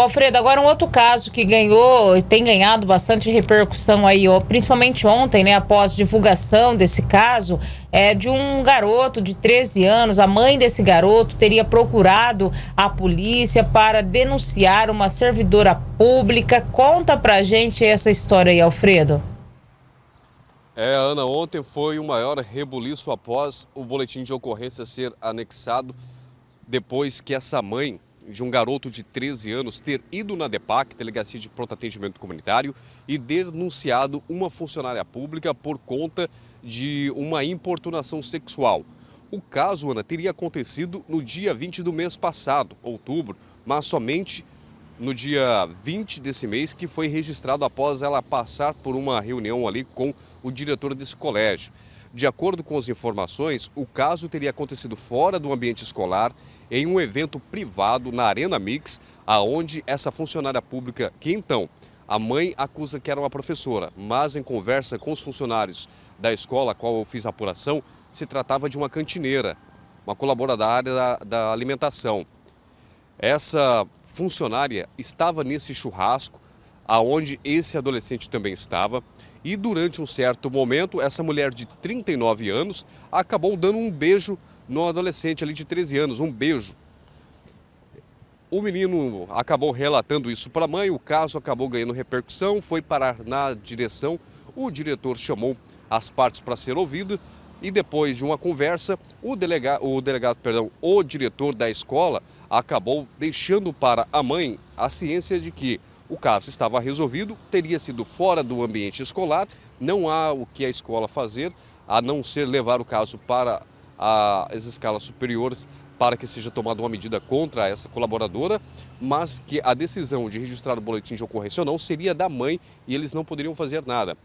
Alfredo, agora um outro caso que ganhou, tem ganhado bastante repercussão aí, ó, principalmente ontem, né, após divulgação desse caso, é de um garoto de 13 anos. A mãe desse garoto teria procurado a polícia para denunciar uma servidora pública. Conta pra gente essa história aí, Alfredo. É, Ana, ontem foi o maior rebuliço após o boletim de ocorrência ser anexado depois que essa mãe de um garoto de 13 anos ter ido na DEPAC, Delegacia de Pronto Atendimento Comunitário, e denunciado uma funcionária pública por conta de uma importunação sexual. O caso, Ana, teria acontecido no dia 20 do mês passado, outubro, mas somente no dia 20 desse mês, que foi registrado após ela passar por uma reunião ali com o diretor desse colégio. De acordo com as informações, o caso teria acontecido fora do ambiente escolar, em um evento privado na Arena Mix, aonde essa funcionária pública, que então a mãe acusa que era uma professora, mas em conversa com os funcionários da escola, a qual eu fiz a apuração, se tratava de uma cantineira, uma colaboradora da área da, da alimentação. Essa funcionária estava nesse churrasco, aonde esse adolescente também estava e durante um certo momento, essa mulher de 39 anos acabou dando um beijo no adolescente ali de 13 anos, um beijo. O menino acabou relatando isso para a mãe, o caso acabou ganhando repercussão, foi parar na direção, o diretor chamou as partes para ser ouvido e depois de uma conversa, o delegado, o delegado, perdão, o diretor da escola acabou deixando para a mãe a ciência de que o caso estava resolvido, teria sido fora do ambiente escolar, não há o que a escola fazer, a não ser levar o caso para as escalas superiores para que seja tomada uma medida contra essa colaboradora, mas que a decisão de registrar o boletim de ocorrência ou não seria da mãe e eles não poderiam fazer nada.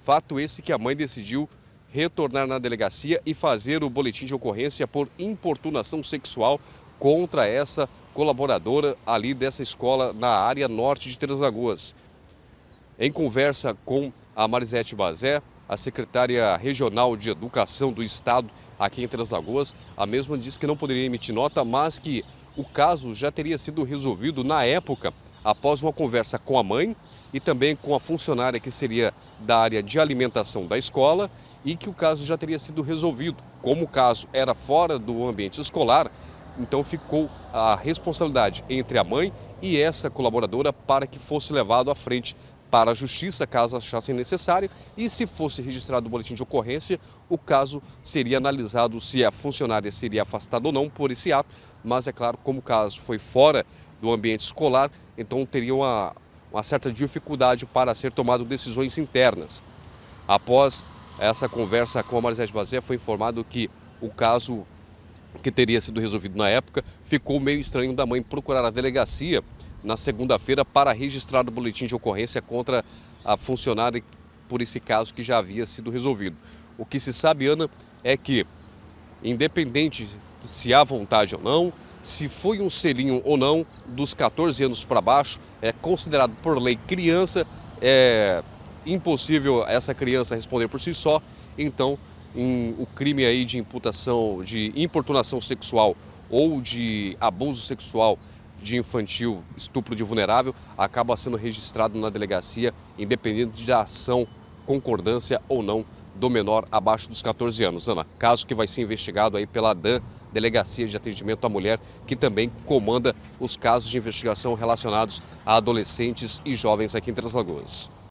Fato esse que a mãe decidiu retornar na delegacia e fazer o boletim de ocorrência por importunação sexual contra essa colaboradora colaboradora ali dessa escola na área norte de Três Lagoas. Em conversa com a Marisete Bazé, a secretária regional de Educação do Estado aqui em Três Lagoas, a mesma disse que não poderia emitir nota, mas que o caso já teria sido resolvido na época, após uma conversa com a mãe e também com a funcionária que seria da área de alimentação da escola e que o caso já teria sido resolvido. Como o caso era fora do ambiente escolar, então ficou a responsabilidade entre a mãe e essa colaboradora para que fosse levado à frente para a justiça, caso achassem necessário, e se fosse registrado o boletim de ocorrência, o caso seria analisado se a funcionária seria afastada ou não por esse ato, mas é claro, como o caso foi fora do ambiente escolar, então teria uma, uma certa dificuldade para ser tomado decisões internas. Após essa conversa com a Marisete Bazé, foi informado que o caso que teria sido resolvido na época, ficou meio estranho da mãe procurar a delegacia na segunda-feira para registrar o boletim de ocorrência contra a funcionária por esse caso que já havia sido resolvido. O que se sabe, Ana, é que, independente se há vontade ou não, se foi um selinho ou não, dos 14 anos para baixo, é considerado por lei criança, é impossível essa criança responder por si só, então um, o crime aí de imputação de importunação sexual ou de abuso sexual de infantil, estupro de vulnerável, acaba sendo registrado na delegacia, independente da ação, concordância ou não do menor abaixo dos 14 anos. Ana, caso que vai ser investigado aí pela DAN, Delegacia de Atendimento à Mulher, que também comanda os casos de investigação relacionados a adolescentes e jovens aqui em Três Lagoas.